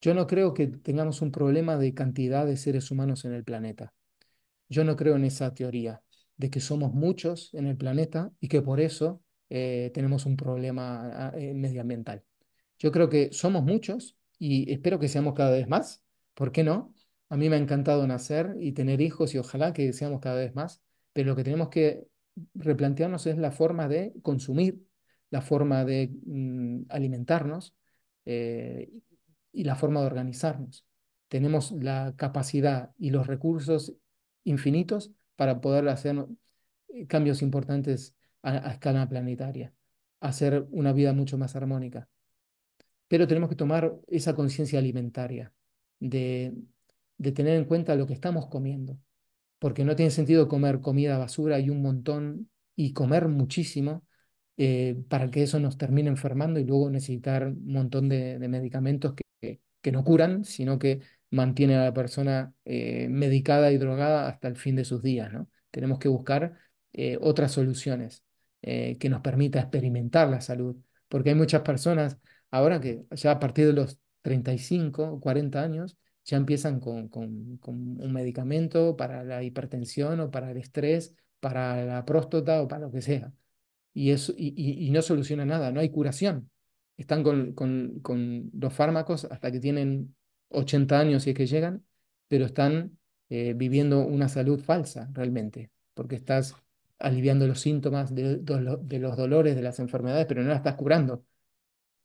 Yo no creo que tengamos un problema de cantidad de seres humanos en el planeta. Yo no creo en esa teoría de que somos muchos en el planeta y que por eso eh, tenemos un problema ah, eh, medioambiental. Yo creo que somos muchos y espero que seamos cada vez más. ¿Por qué no? A mí me ha encantado nacer y tener hijos y ojalá que seamos cada vez más, pero lo que tenemos que replantearnos es la forma de consumir, la forma de mm, alimentarnos eh, y la forma de organizarnos. Tenemos la capacidad y los recursos infinitos para poder hacer eh, cambios importantes a, escala planetaria, hacer una vida mucho más armónica. Pero tenemos que tomar esa conciencia alimentaria de, tener en cuenta lo que estamos comiendo, porque no tiene sentido comer comida basura y un montón y comer muchísimo eh, para que eso nos termine enfermando y luego necesitar un montón de, de medicamentos que que no curan, sino que mantienen a la persona eh, medicada y drogada hasta el fin de sus días. ¿no? Tenemos que buscar eh, otras soluciones eh, que nos permita experimentar la salud, porque hay muchas personas ahora que ya a partir de los 35, o 40 años, ya empiezan con, un medicamento para la hipertensión o para el estrés, para la próstata o para lo que sea. Y, eso, y no soluciona nada, no hay curación están con, con, los fármacos hasta que tienen 80 años y es que llegan, pero están eh, viviendo una salud falsa realmente, porque estás aliviando los síntomas de, los dolores, de las enfermedades, pero no las estás curando.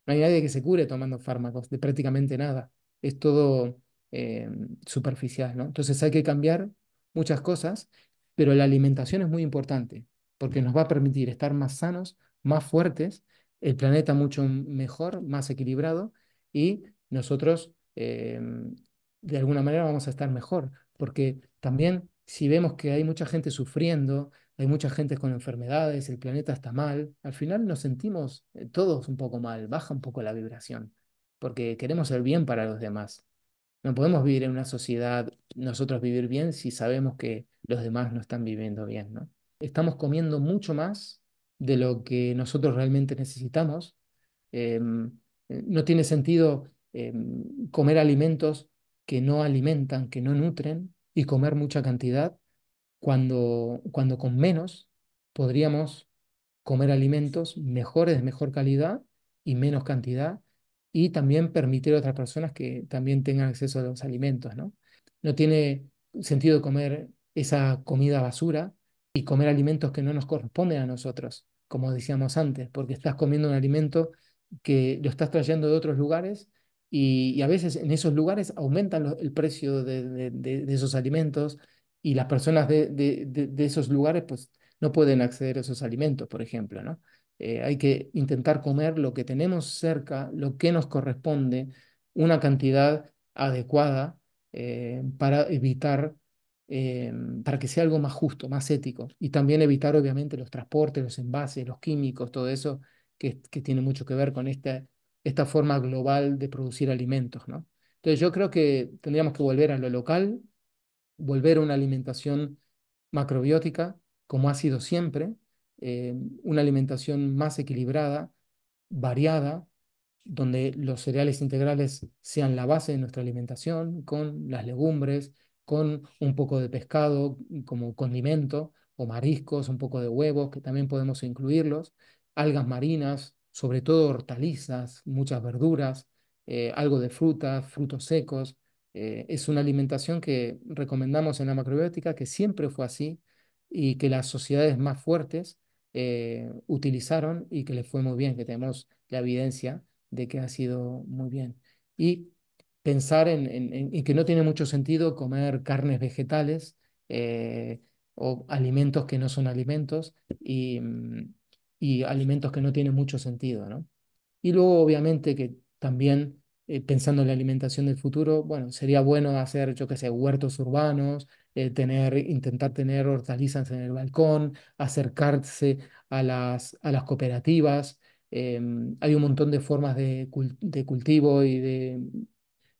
No hay nadie que se cure tomando fármacos, de prácticamente nada. Es todo eh, superficial, ¿no? Entonces hay que cambiar muchas cosas, pero la alimentación es muy importante, porque nos va a permitir estar más sanos, más fuertes el planeta mucho mejor, más equilibrado y nosotros em, de alguna manera vamos a estar mejor, porque también si vemos que hay mucha gente sufriendo, hay mucha gente con enfermedades, el planeta está mal, al final nos sentimos eh, todos un poco mal, baja un poco la vibración, porque queremos ser bien para los demás. No podemos vivir en una sociedad, nosotros vivir bien si sabemos que los demás no están viviendo bien, ¿no? Estamos comiendo mucho más de lo que nosotros realmente necesitamos. Em, eh, no tiene sentido em, comer alimentos que no alimentan, que no nutren y comer mucha cantidad cuando, cuando con menos podríamos comer alimentos mejores, de mejor calidad y menos cantidad y también permitir a otras personas que también tengan acceso a los alimentos, No tiene sentido comer esa comida basura y comer alimentos que no nos corresponden a nosotros como decíamos antes, porque estás comiendo un alimento que lo estás trayendo de otros lugares y, a veces en esos lugares aumentan el precio de, esos alimentos y las personas de, esos lugares pues no pueden acceder a esos alimentos, por ejemplo, ¿no? Eh, hay que intentar comer lo que tenemos cerca, lo que nos corresponde, una cantidad adecuada eh, para evitar eh, para que sea algo más justo, más ético. Y también evitar, obviamente, los transportes, los envases, los químicos, todo eso que, tiene mucho que ver con esta, esta forma global de producir alimentos. Entonces yo creo que tendríamos que volver a lo local, volver a una alimentación macrobiótica, como ha sido siempre, eh, una alimentación más equilibrada, variada, donde los cereales integrales sean la base de nuestra alimentación, con las legumbres, con un poco de pescado como condimento o mariscos, un poco de huevos, que también podemos incluirlos, algas marinas, sobre todo hortalizas, muchas verduras, eh, algo de frutas, frutos secos. Eh, es una alimentación que recomendamos en la macrobiótica, que siempre fue así y que las sociedades más fuertes eh, utilizaron y que les fue muy bien, que tenemos la evidencia de que ha sido muy bien. Y pensar en, que no tiene mucho sentido comer carnes vegetales eh, o alimentos que no son alimentos mm, y, alimentos que no tienen mucho sentido. ¿no? Y luego, obviamente, que también eh, pensando en la alimentación del futuro, bueno, sería bueno hacer, yo qué sé, huertos urbanos, eh, tener, intentar tener hortalizas en el balcón, acercarse a las, a las cooperativas. Em, hay un montón de formas de cultivo y de,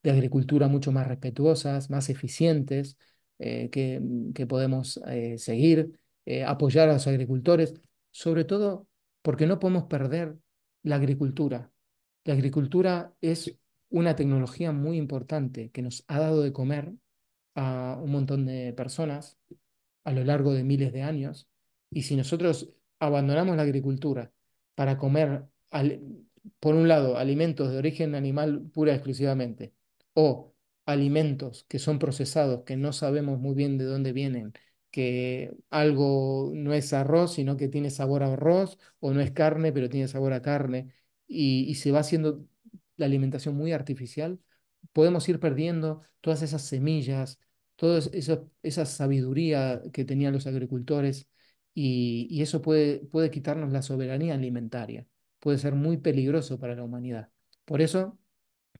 de agricultura mucho más respetuosas, más eficientes, eh, mm, que, podemos eh, seguir, eh, apoyar a los agricultores, sobre todo porque no podemos perder la agricultura. La agricultura es una tecnología muy importante que nos ha dado de comer a un montón de personas a lo largo de miles de años. Y si nosotros abandonamos la agricultura para comer, por un lado, alimentos de origen animal pura exclusivamente, o alimentos que son procesados, que no sabemos muy bien de dónde vienen, que algo no es arroz, sino que tiene sabor a arroz, o no es carne, pero tiene sabor a carne, y, se va haciendo la alimentación muy artificial, podemos ir perdiendo todas esas semillas, toda esa sabiduría que tenían los agricultores, y, y eso puede, puede quitarnos la soberanía alimentaria, puede ser muy peligroso para la humanidad. Por eso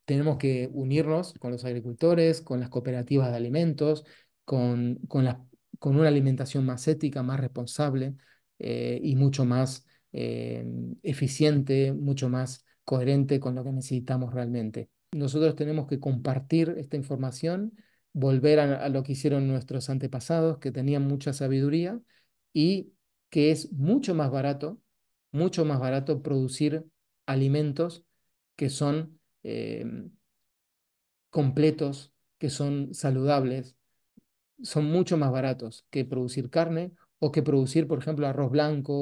tenemos que unirnos con los agricultores, con las cooperativas de alimentos, con, con, la, con una alimentación más ética, más responsable eh, y mucho más em, eficiente, mucho más coherente con lo que necesitamos realmente. Nosotros tenemos que compartir esta información, volver a, a lo que hicieron nuestros antepasados, que tenían mucha sabiduría y que es mucho más barato, mucho más barato producir alimentos que son Em, completos, que son saludables, son mucho más baratos que producir carne o que producir, por ejemplo, arroz blanco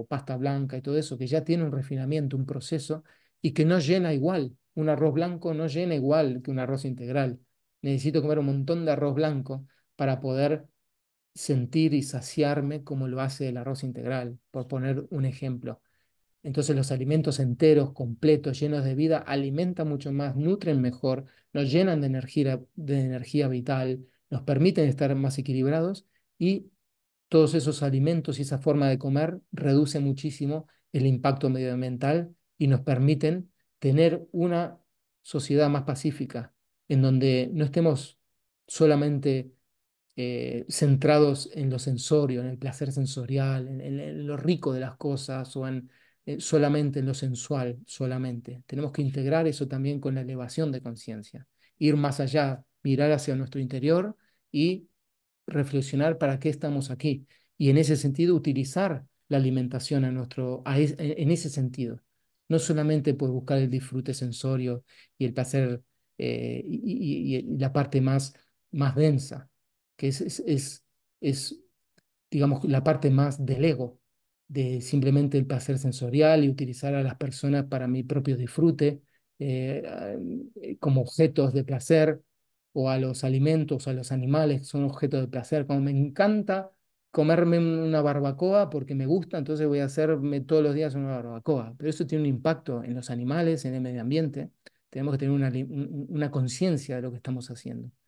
o pasta blanca y todo eso, que ya tiene un refinamiento, un proceso y que no llena igual. Un arroz blanco no llena igual que un arroz integral. Necesito comer un montón de arroz blanco para poder sentir y saciarme como lo hace el arroz integral, por poner un ejemplo. Entonces los alimentos enteros, completos, llenos de vida, alimentan mucho más, nutren mejor, nos llenan de energía, de energía vital, nos permiten estar más equilibrados y todos esos alimentos y esa forma de comer reduce muchísimo el impacto medioambiental y nos permiten tener una sociedad más pacífica, en donde no estemos solamente eh, centrados en lo sensorio, en el placer sensorial, en, lo rico de las cosas o en eh, solamente en lo sensual, solamente. Tenemos que integrar eso también con la elevación de conciencia, ir más allá, mirar hacia nuestro interior y reflexionar para qué estamos aquí. Y en ese sentido, utilizar la alimentación a nuestro, e, en ese sentido. No solamente por pues, buscar el disfrute sensorio y el placer eh, y, la parte más, más densa, que es, es, digamos, la parte más del ego, de simplemente el placer sensorial y utilizar a las personas para mi propio disfrute eh, ah, eh, como objetos de placer o a los alimentos, a los animales, son objetos de placer. Como me encanta comerme una barbacoa porque me gusta, entonces voy a hacerme todos los días una barbacoa. Pero eso tiene un impacto en los animales, en el medio ambiente. Tenemos que tener una conciencia de lo que estamos haciendo.